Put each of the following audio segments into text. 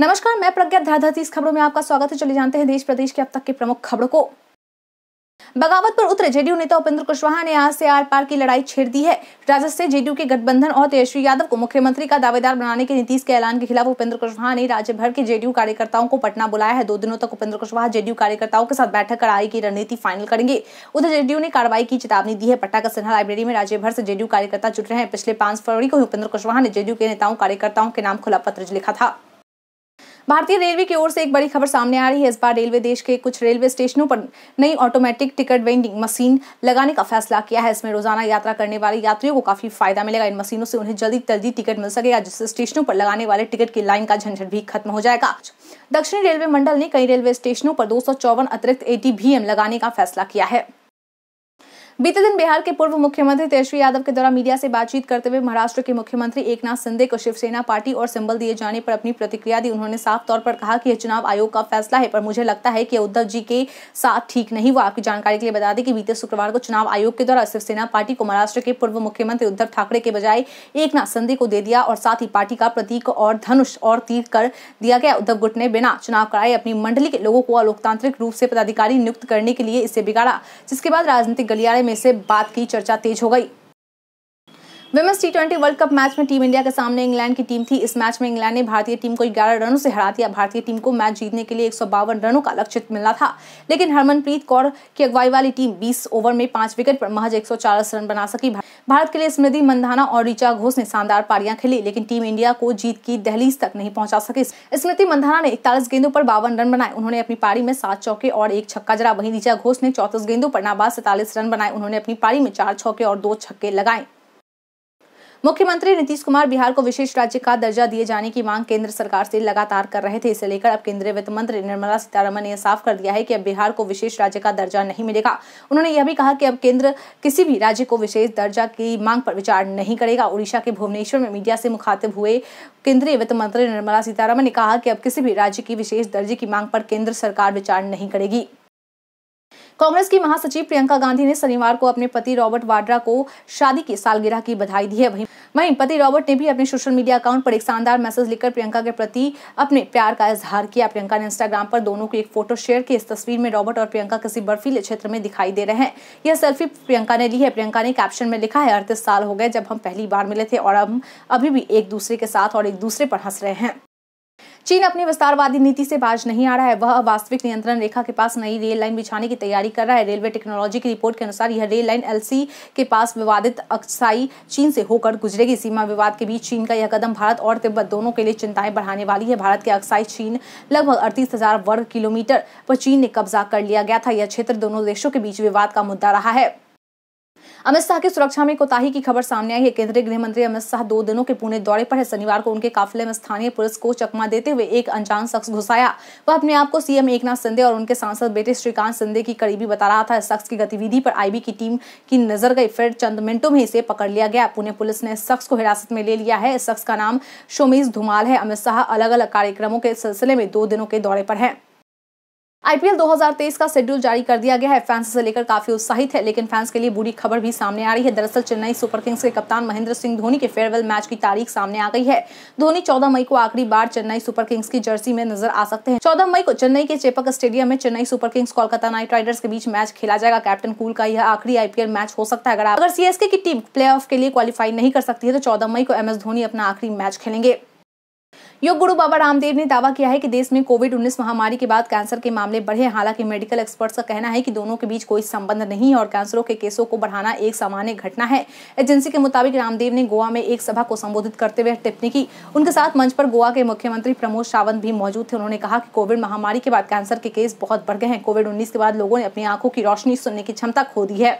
नमस्कार मैं प्रज्ञा धारधाती इस खबरों में आपका स्वागत है चले जानते हैं देश प्रदेश के अब तक के प्रमुख खबरों को बगावत पर उतरे जेडीयू नेता उपेंद्र कुशवाहा ने आज से आर पार की लड़ाई छेड़ दी है राजद से जेडीयू के गठबंधन और तेजस्वी यादव को मुख्यमंत्री का दावेदार बनाने के नीतीश के ऐलान के खिलाफ उपेंद्र कुशवाहा ने राज्य भर के जेडीयू कार्यकर्ताओं को पटना बुलाया है दो दिनों तक उपेंद्र कुशवाहा जेडीयू कार्यकर्ताओं के साथ बैठक कराई की रणनीति फाइनल करेंगे उधर जेडीयू ने कार्रवाई की चेतावनी दी है पटना का सिन्हा लाइब्रेरी में राज्य भर से जेडीयू कार्यकर्ता जुट रहे हैं पिछले पांच फरवरी को उपेंद्र कुशवाहा ने जेडीयू के नेताओं कार्यकर्ताओं के नाम खुला पत्र लिखा था भारतीय रेलवे की ओर से एक बड़ी खबर सामने आ रही है इस बार रेलवे देश के कुछ रेलवे स्टेशनों पर नई ऑटोमेटिक टिकट वेंडिंग मशीन लगाने का फैसला किया है इसमें रोजाना यात्रा करने वाले यात्रियों को काफी फायदा मिलेगा इन मशीनों से उन्हें जल्दी जल्दी टिकट मिल सकेगा जिससे स्टेशनों पर लगाने वाले टिकट की लाइन का झंझट भी खत्म हो जाएगा दक्षिणी रेलवे मंडल ने कई रेलवे स्टेशनों पर दो अतिरिक्त एटीबीएम लगाने का फैसला किया है बीते दिन बिहार के पूर्व मुख्यमंत्री तेजस्वी यादव के द्वारा मीडिया से बातचीत करते हुए महाराष्ट्र के मुख्यमंत्री एकनाथ शिंदे को शिवसेना पार्टी और सिंबल दिए जाने पर अपनी प्रतिक्रिया दी उन्होंने साफ तौर पर कहा कि यह चुनाव आयोग का फैसला है पर मुझे लगता है कि उद्धव जी के साथ ठीक नहीं हुआ आपकी जानकारी के लिए बता दें कि बीते शुक्रवार को चुनाव आयोग के द्वारा शिवसेना पार्टी को महाराष्ट्र के पूर्व मुख्यमंत्री उद्धव ठाकरे के बजाय एकनाथ शिंदे को दे दिया और साथ ही पार्टी का प्रतीक और धनुष और तीर कर दिया गया उद्धव गुट ने बिना चुनाव कराए अपनी मंडली के लोगों को अलोकतांत्रिक रूप से पदाधिकारी नियुक्त करने के लिए इसे बिगाड़ा जिसके बाद राजनीतिक गलियारे में से बात की चर्चा तेज हो गई women's T twenty world cup match में टीम इंडिया के सामने इंग्लैंड की टीम थी इस मैच में इंग्लैंड ने भारतीय टीम को ग्यारह रनों से हरा दिया भारतीय टीम को मैच जीतने के लिए एक रनों का लक्ष्य मिला था लेकिन हरमनप्रीत कौर की अगुवाई वाली टीम बीस ओवर में पांच विकेट पर महज एक रन बना सकी भारत के लिए स्मृति मंदाना और रिचा घोष ने शानदार पारियां खेली लेकिन टीम इंडिया को जीत की दहलीज तक नहीं पहुंचा सकी स्मृति मंदाना ने इकतालीस गेंदों पर बावन रन बनाए उन्होंने अपनी पारी में सात चौके और एक छक्का जरा वहीं रिचा घोष ने चौतीस गेंदों पर नाबाद सैतालीस रन बनाए उन्होंने अपनी पारी में चार चौके और दो छक्के लगाए मुख्यमंत्री नीतीश कुमार बिहार को विशेष राज्य का दर्जा दिए जाने की मांग केंद्र सरकार से लगातार कर रहे थे इसे लेकर अब केंद्रीय वित्त मंत्री निर्मला सीतारमन ने साफ कर दिया है कि अब बिहार को विशेष राज्य का दर्जा नहीं मिलेगा उन्होंने यह भी कहा कि अब केंद्र किसी भी राज्य को विशेष दर्जा की मांग पर विचार नहीं करेगा उड़ीसा के भुवनेश्वर में मीडिया से मुखातिब हुए केंद्रीय वित्त मंत्री निर्मला सीतारमन ने कहा कि अब किसी भी राज्य की विशेष दर्जे की मांग पर केंद्र सरकार विचार नहीं करेगी कांग्रेस की महासचिव प्रियंका गांधी ने शनिवार को अपने पति रॉबर्ट वाड्रा को शादी की सालगिरह की बधाई दी है वहीं वही पति रॉबर्ट ने भी अपने सोशल मीडिया अकाउंट पर एक शानदार मैसेज लिखकर प्रियंका के प्रति अपने प्यार का इजहार किया प्रियंका ने इंस्टाग्राम पर दोनों की एक फोटो शेयर की इस तस्वीर में रॉबर्ट और प्रियंका किसी बर्फीले क्षेत्र में दिखाई दे रहे हैं यह सेल्फी प्रियंका ने ली है प्रियंका ने कैप्शन में लिखा है अड़तीस साल हो गए जब हम पहली बार मिले थे और हम अभी भी एक दूसरे के साथ और एक दूसरे पर हंस रहे हैं चीन अपनी विस्तारवादी नीति से बाज नहीं आ रहा है वह वास्तविक नियंत्रण रेखा के पास नई रेल लाइन बिछाने की तैयारी कर रहा है रेलवे टेक्नोलॉजी की रिपोर्ट के अनुसार यह रेल लाइन एलसी के पास विवादित अक्साई चीन से होकर गुजरेगी सीमा विवाद के बीच चीन का यह कदम भारत और तिब्बत दोनों के लिए चिंताएं बढ़ाने वाली है भारत के अक्साई चीन लगभग अड़तीस वर्ग किलोमीटर पर चीन ने कब्जा कर लिया गया था यह क्षेत्र दोनों देशों के बीच विवाद का मुद्दा रहा है अमित शाह की सुरक्षा में कोताही की खबर सामने आई है केंद्रीय गृह मंत्री अमित शाह दो दिनों के पुणे दौरे पर है शनिवार को उनके काफिले में स्थानीय पुलिस को चकमा देते हुए एक अनजान शख्स घुसाया वह अपने आप को सीएम नाथ सिंधे और उनके सांसद बेटे श्रीकांत सिंधे की करीबी बता रहा था शख्स की गतिविधि पर आईबी की टीम की नजर गई फिर चंद मिनटों में इसे पकड़ लिया गया पुणे पुलिस ने इस शख्स को हिरासत में ले लिया है इस शख्स का नाम शोमीज धुमाल है अमित शाह अलग अलग कार्यक्रमों के सिलसिले में दो दिनों के दौरे पर है आईपीएल 2023 का शेड्यूल जारी कर दिया गया है फैंस से लेकर काफी उत्साहित है लेकिन फैंस के लिए बुरी खबर भी सामने आ रही है दरअसल चेन्नई सुपर किंग्स के कप्तान महेंद्र सिंह धोनी के फेयरवेल मैच की तारीख सामने आ गई है धोनी चौदह मई को आखिरी बार चेन्नई सुपर किंग्स की जर्सी में नजर आ सकते हैं चौदह मई को चेन्नई के चेपक स्टेडियम में Chennai Super Kings Kolkata Knight Riders के बीच मैच खेला जाएगा कैप्टन कूल का यह आखिरी आईपीएल मैच हो सकता है अगर सीएसके की टीम प्ले के लिए क्वालिफाई नहीं कर सकती है तो चौदह मई को एम धोनी अपना आखिरी मैच खेलेंगे योग गुरु बाबा रामदेव ने दावा किया है कि देश में कोविड उन्नीस महामारी के बाद कैंसर के मामले बढ़े हालांकि मेडिकल एक्सपर्ट्स का कहना है कि दोनों के बीच कोई संबंध नहीं है और कैंसरों के केसों को बढ़ाना एक सामान्य घटना है एजेंसी के मुताबिक रामदेव ने गोवा में एक सभा को संबोधित करते हुए टिप्पणी की उनके साथ मंच पर गोवा के मुख्यमंत्री प्रमोद सावंत भी मौजूद थे उन्होंने कहा कि कोविड महामारी के बाद कैंसर के केस बहुत बढ़ गए हैं कोविड उन्नीस के बाद लोगों ने अपनी आंखों की रोशनी सुनने की क्षमता खो दी है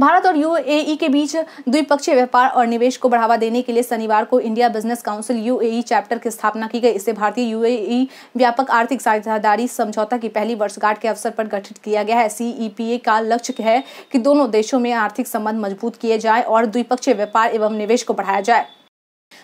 भारत और यूएई के बीच द्विपक्षीय व्यापार और निवेश को बढ़ावा देने के लिए शनिवार को India Business Council UAE chapter की स्थापना की गई इसे भारतीय यूएई व्यापक आर्थिक साझेदारी समझौता की पहली वर्षगांठ के अवसर पर गठित किया गया है सीईपीए का लक्ष्य है कि दोनों देशों में आर्थिक संबंध मजबूत किए जाए और द्विपक्षीय व्यापार एवं निवेश को बढ़ाया जाए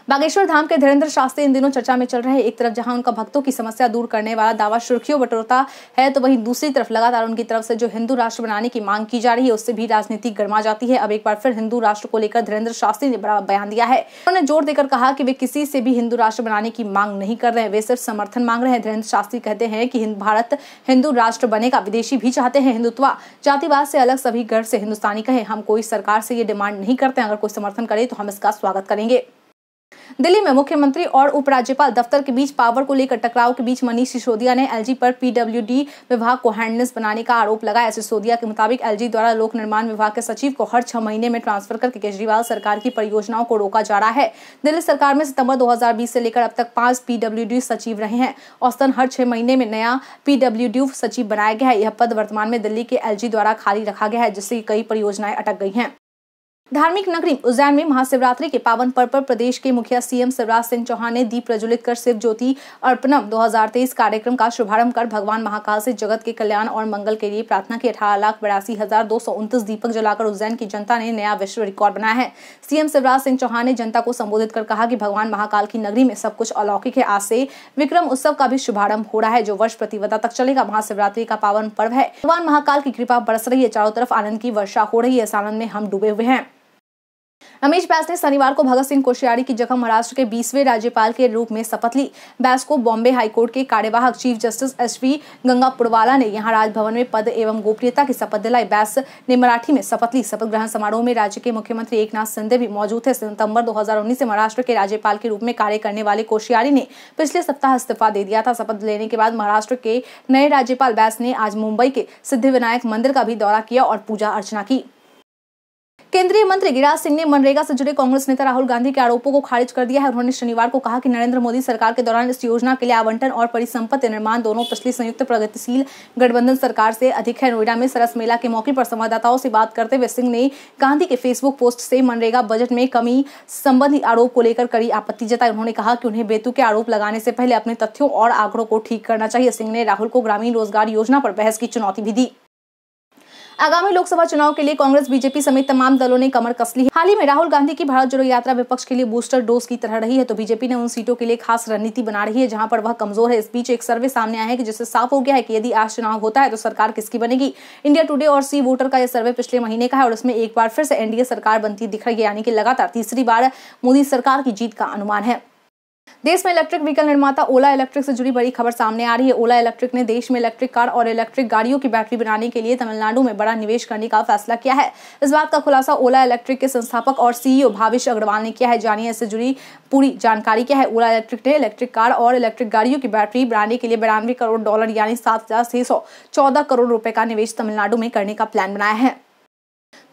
बागेश्वर धाम के धीरेन्द्र शास्त्री इन दिनों चर्चा में चल रहे हैं एक तरफ जहां उनका भक्तों की समस्या दूर करने वाला दावा सुर्खियों बटोरता है तो वहीं दूसरी तरफ लगातार उनकी तरफ से जो हिंदू राष्ट्र बनाने की मांग की जा रही है उससे भी राजनीति गर्मा जाती है अब एक बार फिर हिंदू राष्ट्र को लेकर धीरेन्द्र शास्त्री ने बड़ा बयान दिया है उन्होंने जोर देकर कहा कि वे किसी से भी हिंदू राष्ट्र बनाने की मांग नहीं कर रहे वे सिर्फ समर्थन मांग रहे हैं धीरेन्द्र शास्त्री कहते हैं कि भारत हिंदू राष्ट्र बनेगा विदेशी भी चाहते हैं हिंदुत्वा जातिवाद से अलग सभी गर्व से हिंदुस्तानी कहे हम कोई सरकार से ये डिमांड नहीं करते अगर कोई समर्थन करे तो हम इसका स्वागत करेंगे दिल्ली में मुख्यमंत्री और उपराज्यपाल दफ्तर के बीच पावर को लेकर टकराव के बीच मनीष सिसोदिया ने एलजी पर पीडब्ल्यूडी विभाग को हैंडलेस बनाने का आरोप लगाया सिसोदिया के मुताबिक एलजी द्वारा लोक निर्माण विभाग के सचिव को हर छह महीने में ट्रांसफर करके केजरीवाल सरकार की परियोजनाओं को रोका जा रहा है दिल्ली सरकार में सितंबर दो से लेकर अब तक पांच पीडब्ल्यूडी सचिव रहे हैं औसतन हर छह महीने में नया पीडब्ल्यूडी सचिव बनाया गया है यह पद वर्तमान में दिल्ली के एलजी द्वारा खाली रखा गया है जिससे कई परियोजनाएं अटक गई हैं धार्मिक नगरी उज्जैन में महाशिवरात्रि के पावन पर्व पर प्रदेश के मुखिया सीएम शिवराज सिंह चौहान ने दीप प्रज्वलित कर शिव ज्योति अर्पणम 2023 कार्यक्रम का शुभारंभ कर भगवान महाकाल से जगत के कल्याण और मंगल के लिए प्रार्थना की अठारह लाख बयासी हजार दो सौ उनतीस दीपक जलाकर उज्जैन की जनता ने नया विश्व रिकॉर्ड बनाया है सीएम शिवराज सिंह चौहान ने जनता को संबोधित कर कहा की भगवान महाकाल की नगरी में सब कुछ अलौकिक है आज से विक्रम उत्सव का भी शुभारंभ हो रहा है जो वर्ष प्रतिवता तक चलेगा महाशिवरात्रि का पावन पर्व है भगवान महाकाल की कृपा बरस रही है चारों तरफ आनंद की वर्षा हो रही है इस आनंद में हम डूबे हुए हैं रमेश बैस ने शनिवार को भगत सिंह कोश्यारी की जगह महाराष्ट्र के बीसवें राज्यपाल के रूप में शपथ ली बैस को बॉम्बे हाईकोर्ट के कार्यवाहक chief justice S V Gangapurwala ने यहाँ राजभवन में पद एवं गोपनीयता की शपथ दिलाई बैस ने मराठी में शपथ ली शपथ ग्रहण समारोह में राज्य के मुख्यमंत्री एक नाथ शिंदे भी मौजूद थे सितंबर दो से महाराष्ट्र के राज्यपाल के रूप में कार्य करने वाले कोश्यारी ने पिछले सप्ताह इस्तीफा दे दिया था शपथ लेने के बाद महाराष्ट्र के नए राज्यपाल बैस ने आज मुंबई के सिद्धिविनायक मंदिर का भी दौरा किया और पूजा अर्चना की केंद्रीय मंत्री गिरिराज सिंह ने मनरेगा से जुड़े कांग्रेस नेता राहुल गांधी के आरोपों को खारिज कर दिया है उन्होंने शनिवार को कहा कि नरेंद्र मोदी सरकार के दौरान इस योजना के लिए आवंटन और परिसंपत्ति निर्माण दोनों पिछली संयुक्त प्रगतिशील गठबंधन सरकार से अधिक है नोएडा में सरस मेला के मौके पर संवाददाताओं से बात करते हुए सिंह ने गांधी के फेसबुक पोस्ट से मनरेगा बजट में कमी संबंधी आरोप को लेकर कड़ी आपत्ति जताई उन्होंने कहा कि उन्हें बेतु के आरोप लगाने से पहले अपने तथ्यों और आंकड़ों को ठीक करना चाहिए सिंह ने राहुल को ग्रामीण रोजगार योजना पर बहस की चुनौती भी दी आगामी लोकसभा चुनाव के लिए कांग्रेस बीजेपी समेत तमाम दलों ने कमर कस ली हाल ही में राहुल गांधी की भारत जोड़ो यात्रा विपक्ष के लिए बूस्टर डोज की तरह रही है तो बीजेपी ने उन सीटों के लिए खास रणनीति बना रही है जहां पर वह कमजोर है इस बीच एक सर्वे सामने आया है कि जिससे साफ हो गया है कि यदि आज चुनाव होता है तो सरकार किसकी बनेगी इंडिया टुडे और सी वोटर का यह सर्वे पिछले महीने का है और उसमें एक बार फिर से एनडीए सरकार बनती दिख रही है यानी कि लगातार तीसरी बार मोदी सरकार की जीत का अनुमान है देश में इलेक्ट्रिक व्हीकल निर्माता ओला इलेक्ट्रिक से जुड़ी बड़ी खबर सामने आ रही है ओला इलेक्ट्रिक ने देश में इलेक्ट्रिक कार और इलेक्ट्रिक गाड़ियों की बैटरी बनाने के लिए तमिलनाडु में बड़ा निवेश करने का फैसला किया है इस बात का खुलासा ओला इलेक्ट्रिक के संस्थापक और सीईओ भावेश अग्रवाल ने किया है जानिए इससे जुड़ी पूरी जानकारी क्या है ओला इलेक्ट्रिक ने इलेक्ट्रिक कार और इलेक्ट्रिक गाड़ियों की बैटरी बनाने के लिए बिरानवे करोड़ डॉलर यानी सात करोड़ रुपए का निवेश तमिलनाडु में करने का प्लान बनाया है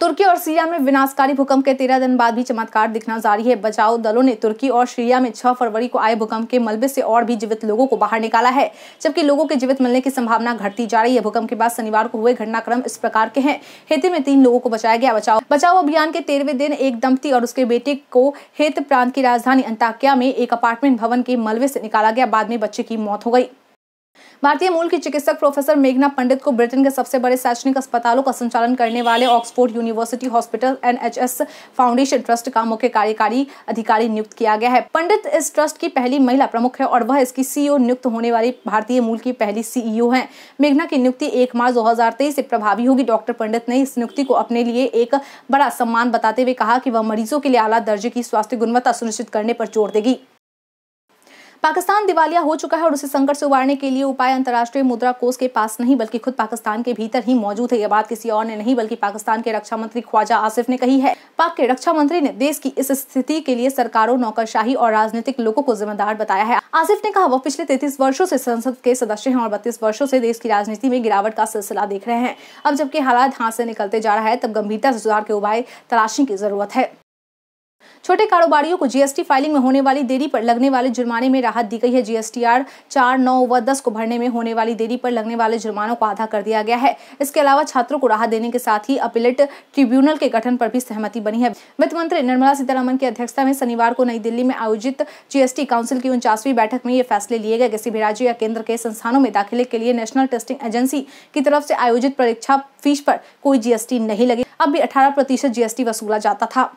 तुर्की और सीरिया में विनाशकारी भूकंप के तेरह दिन बाद भी चमत्कार दिखना जारी है बचाव दलों ने तुर्की और सीरिया में छह फरवरी को आए भूकंप के मलबे से और भी जीवित लोगों को बाहर निकाला है जबकि लोगों के जीवित मिलने की संभावना घटती जा रही है भूकंप के बाद शनिवार को हुए घटनाक्रम इस प्रकार के है हेती में तीन लोगों को बचाया गया बचाव बचाव अभियान के तेरहवें दिन एक दंपति और उसके बेटे को हेत प्रांत की राजधानी अंताकिया में एक अपार्टमेंट भवन के मलबे से निकाला गया बाद में बच्चे की मौत हो गई भारतीय मूल की चिकित्सक प्रोफेसर मेघना पंडित को ब्रिटेन के सबसे बड़े शैक्षणिक अस्पतालों का संचालन करने वाले Oxford University Hospital NHS Foundation Trust का मुख्य कार्यकारी अधिकारी नियुक्त किया गया है पंडित इस ट्रस्ट की पहली महिला प्रमुख है और वह इसकी सीईओ नियुक्त होने वाली भारतीय मूल की पहली सीईओ है मेघना की नियुक्ति एक मार्च दो से प्रभावी होगी डॉक्टर पंडित ने इस नियुक्ति को अपने लिए एक बड़ा सम्मान बताते हुए कहा कि वह मरीजों के लिए आला दर्जे की स्वास्थ्य गुणवत्ता सुनिश्चित करने पर जोर देगी पाकिस्तान दिवालिया हो चुका है और उसे संकट से उबारने के लिए उपाय अंतर्राष्ट्रीय मुद्रा कोष के पास नहीं बल्कि खुद पाकिस्तान के भीतर ही मौजूद है यह बात किसी और ने नहीं बल्कि पाकिस्तान के रक्षा मंत्री ख्वाजा आसिफ ने कही है पाक के रक्षा मंत्री ने देश की इस स्थिति के लिए सरकारों नौकरशाही और राजनीतिक लोगों को जिम्मेदार बताया है आसिफ ने कहा वो पिछले तैतीस वर्षो ऐसी संसद के सदस्य है और बत्तीस वर्षो ऐसी देश की राजनीति में गिरावट का सिलसिला देख रहे हैं अब जबकि हालात हाथ से निकलते जा रहा है तब गंभीरता से सुधार के उपाय तलाशने की जरूरत है छोटे कारोबारियों को जीएसटी फाइलिंग में होने वाली देरी पर लगने वाले जुर्माने में राहत दी गई है जीएसटीआर चार नौ व दस को भरने में होने वाली देरी पर लगने वाले जुर्मानों को आधा कर दिया गया है इसके अलावा छात्रों को राहत देने के साथ ही अपीलेट ट्रिब्यूनल के गठन पर भी सहमति बनी है वित्त मंत्री निर्मला सीतारमन की अध्यक्षता में शनिवार को नई दिल्ली में आयोजित जीएसटी काउंसिल की उनचासवीं बैठक में ये फैसले लिए गए किसी भी राज्य या केंद्र के संस्थानों में दाखिले के लिए नेशनल टेस्टिंग एजेंसी की तरफ से आयोजित परीक्षा फीस पर कोई जीएसटी नहीं लगी अब भी अठारह प्रतिशत जीएसटी वसूला जाता था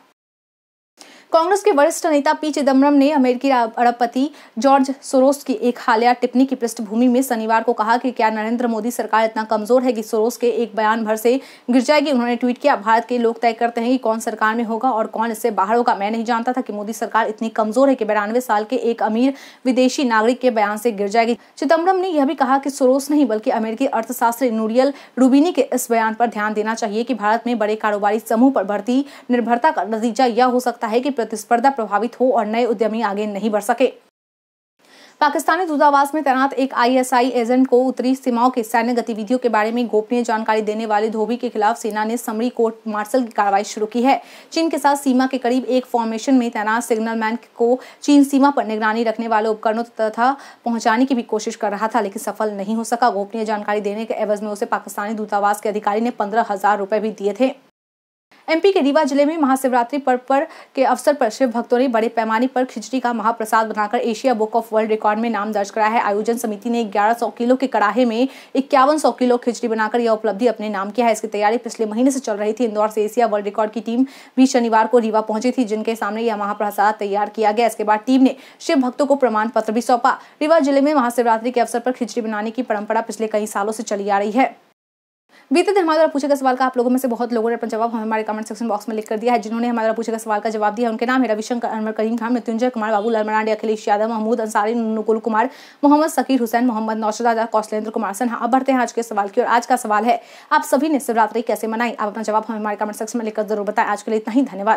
कांग्रेस के वरिष्ठ नेता पी चिदम्बरम ने अमेरिकी अरबपति जॉर्ज सोरोस की एक हालिया टिप्पणी की पृष्ठभूमि में शनिवार को कहा कि क्या नरेंद्र मोदी सरकार इतना कमजोर है कि सोरोस के एक बयान भर से गिर जाएगी उन्होंने ट्वीट किया भारत के लोग तय करते हैं कि कौन सरकार में होगा और कौन इससे बाहर होगा मैं नहीं जानता था कि मोदी सरकार इतनी कमजोर है कि बिरानवे साल के एक अमीर विदेशी नागरिक के बयान से गिर जाएगी चिदम्बरम ने यह भी कहा कि सोरोस नहीं बल्कि अमेरिकी अर्थशास्त्री नूरियल रूबिनी के इस बयान पर ध्यान देना चाहिए कि भारत में बड़े कारोबारी समूह पर भर्ती निर्भरता का नतीजा यह हो सकता है कि प्रतिस्पर्धा प्रभावित हो और नए उद्यमी आगे नहीं बढ़ सके पाकिस्तानी दूतावास में तैनात एक आईएसआई एजेंट को उत्तरी सीमाओं के सैन्य गतिविधियों के बारे में गोपनीय जानकारी देने वाले धोबी के खिलाफ सेना ने समरी कोर्ट मार्शल की कार्रवाई शुरू की है चीन के साथ सीमा के करीब एक फॉर्मेशन में तैनात सिग्नलमैन को चीन सीमा पर निगरानी रखने वाले उपकरणों तथा पहुंचाने की भी कोशिश कर रहा था लेकिन सफल नहीं हो सका गोपनीय जानकारी देने के एवज में उसे पाकिस्तानी दूतावास के अधिकारी ने पंद्रह हजार भी दिए थे एमपी के रीवा जिले में महाशिवरात्रि पर्व पर के अवसर पर शिव भक्तों ने बड़े पैमाने पर खिचड़ी का महाप्रसाद बनाकर Asia Book of World Record में नाम दर्ज कराया है आयोजन समिति ने ग्यारह किलो के कड़ाहे में इक्यावन किलो खिचड़ी बनाकर यह उपलब्धि अपने नाम किया है इसकी तैयारी पिछले महीने से चल रही थी इंदौर से एशिया वर्ल्ड रिकॉर्ड की टीम भी शनिवार को रीवा पहुंची थी जिनके सामने यह महाप्रसाद तैयार किया गया इसके बाद टीम ने शिव भक्तों को प्रमाण पत्र भी सौंपा रीवा जिले में महाशिवरात्रि के अवसर पर खिचड़ी बनाने की परंपरा पिछले कई सालों से चली आ रही है बीते दिन हमारे द्वारा पूछे गए सवाल का आप लोगों में से बहुत लोगों ने अपना जवाब हमारे कमेंट सेक्शन बॉक्स में लिख कर दिया है जिन्होंने हमारे द्वारा पूछे गए सवाल का जवाब दिया उनके नाम है रविशंकर अमर करीम खान मृत्युंजय कुमार बाबू लाल अखिलेश यादव महमूद अंसारी नुकुल कुमार मोहम्मद सकीर हुसैन मोहम्मद नौशदादा कौशलेंद्र कुमार सिन्हा अब बढ़ते हैं आज के सवाल की और आज का सवाल है आप सभी ने शिवरात्रि कैसे मनाई आप अपना जवाब हमारे कमेंट सेक्शन में लिखकर जरूर बताएं आज के लिए इतना ही धन्यवाद